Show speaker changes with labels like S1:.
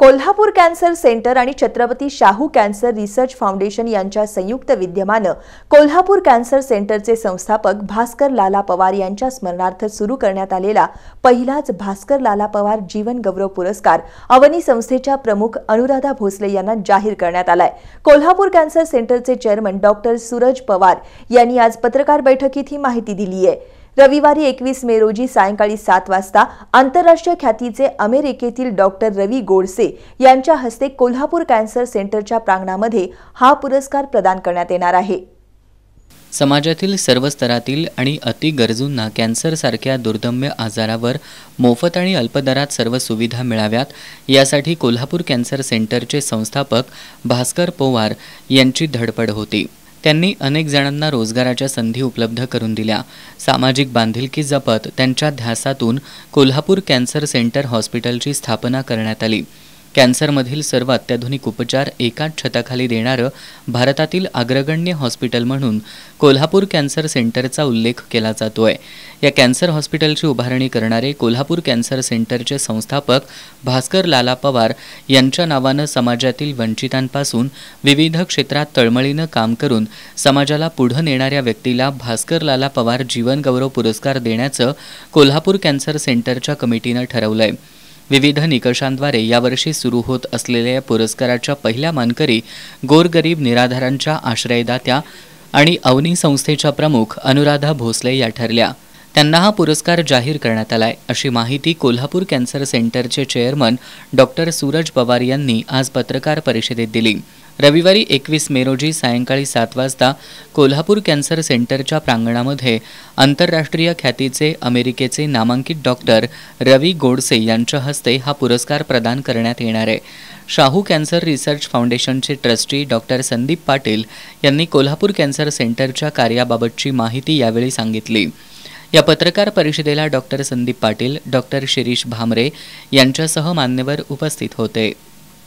S1: Kolhapur cancer centre आणि Chhatrapati Shahu cancer research foundation यांच्या संयुक्त विद्यमानं कोल्हापूर कॅन्सर सेंटरचे संस्थापक भास्कर लाला पवार यांच्या स्मरणार्थ सुरू करण्यात आलेला पहिलाच भास्कर लाला पवार जीवन गौरव पुरस्कार अवनी संस्थेच्या प्रमुख अनुराधा भोसले यांना जाहीर करण्यात आलाय कोल्हापूर कॅन्सर सेंटरचे चेअरमन डॉक्टर सूरज पवार यांनी आज पत्रकार बैठकीत ही माहिती दिली आहे रविवारी एकवीस मे रोजी सायंकाळी सात वाजता आंतरराष्ट्रीय ख्यातीचे अमेरिकेतील डॉक्टर रवी गोडसे यांच्या हस्ते कोल्हापूर कॅन्सर सेंटरच्या प्रांगणामध्ये हा पुरस्कार प्रदान करण्यात येणार आहे
S2: समाजातील सर्व स्तरातील आणि अति गरजूंना कॅन्सरसारख्या दुर्दम्य आजारावर मोफत आणि अल्पदरात सर्व सुविधा मिळाव्यात यासाठी कोल्हापूर कॅन्सर सेंटरचे संस्थापक भास्कर पोवार यांची धडपड होती त्यांनी अनेक जणांना रोजगाराच्या संधी उपलब्ध करून दिल्या सामाजिक बांधिलकी जपत त्यांच्या ध्यासातून कोल्हापूर कॅन्सर सेंटर हॉस्पिटलची स्थापना करण्यात आली कॅन्सरमधील सर्व अत्याधुनिक उपचार एकाच छताखाली देणारं भारतातील अग्रगण्य हॉस्पिटल म्हणून कोल्हापूर कॅन्सर सेंटरचा उल्लेख केला जातो आहे या कॅन्सर हॉस्पिटलची उभारणी करणारे कोल्हापूर कॅन्सर सेंटरचे संस्थापक भास्कर लाला पवार यांच्या नावानं समाजातील वंचितांपासून विविध क्षेत्रात तळमळीनं काम करून समाजाला पुढं नेणाऱ्या व्यक्तीला भास्कर लाला पवार जीवनगौरव पुरस्कार देण्याचं कोल्हापूर कॅन्सर सेंटरच्या कमिटीनं ठरवलं आहे विविध निकषांद्वारे यावर्षी सुरू होत असलेल्या या पुरस्काराच्या पहिल्या मानकरी गोरगरीब निराधारांच्या आश्रयदात्या आणि अवनी संस्थेच्या प्रमुख अनुराधा भोसले या ठरल्या त्यांना हा पुरस्कार जाहीर करण्यात आलाय अशी माहिती कोल्हापूर कॅन्सर सेंटरचे चेअरमन डॉक्टर सूरज पवार यांनी आज पत्रकार परिषदेत दिली रविवारी एकवीस मे रोजी सायंकाळी सात वाजता कोल्हापूर कॅन्सर सेंटरच्या प्रांगणामध्ये आंतरराष्ट्रीय ख्यातीचे अमेरिकेचे नामांकित डॉक्टर रवी गोडसे यांच्या हस्ते हा पुरस्कार प्रदान करण्यात येणार आहे शाहू कॅन्सर रिसर्च फाउंडेशनचे ट्रस्टी डॉक्टर संदीप पाटील यांनी कोल्हापूर कॅन्सर सेंटरच्या कार्याबाबतची माहिती यावेळी सांगितली या पत्रकार परिषदेला डॉक्टर संदीप पाटील डॉक्टर शिरीष भामरे यांच्यासह मान्यवर उपस्थित होते